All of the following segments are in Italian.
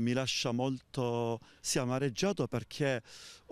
mi lascia molto sì, amareggiato perché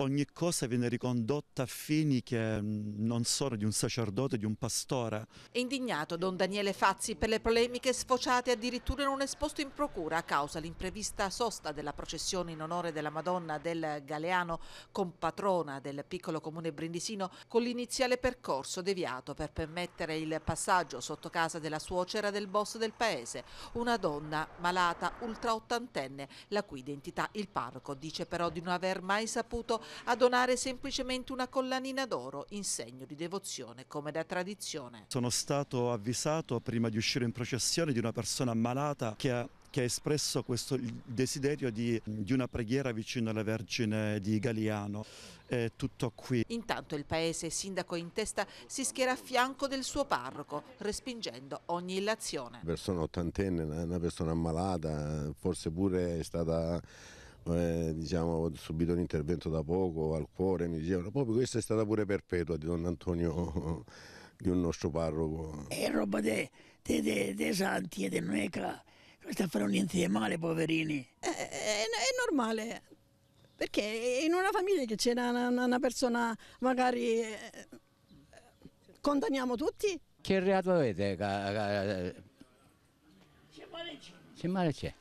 ogni cosa viene ricondotta a fini che mm, non sono di un sacerdote, di un pastore. È indignato Don Daniele Fazzi per le polemiche sfociate addirittura in un esposto in procura a causa l'imprevista sosta della processione in onore della Madonna del Galeano, compatrona del piccolo comune brindisino, con l'iniziale percorso deviato per permettere il passaggio sotto casa della suocera del boss del paese, una donna malata ultraottantenne la cui identità il parroco dice però di non aver mai saputo donare semplicemente una collanina d'oro in segno di devozione come da tradizione. Sono stato avvisato prima di uscire in processione di una persona malata che ha che ha espresso questo, il desiderio di, di, una preghiera vicino alla Vergine di Galiano. È tutto qui. Intanto il paese, sindaco in testa, si schiera a fianco del suo parroco, respingendo ogni illazione. Una persona ottantenne, una persona ammalata, forse pure è stata... Eh, diciamo, ho subito un intervento da poco al cuore, mi dicevano proprio questa è stata pure perpetua di Don Antonio, di un nostro parroco. È roba dei de, de, de santi e di noi che non insieme, male, poverini. È, eh, eh, è, è normale, perché in una famiglia che c'era una, una, persona magari... Eh, condanniamo tutti? Che reato avete? Eh? C'è male c'è.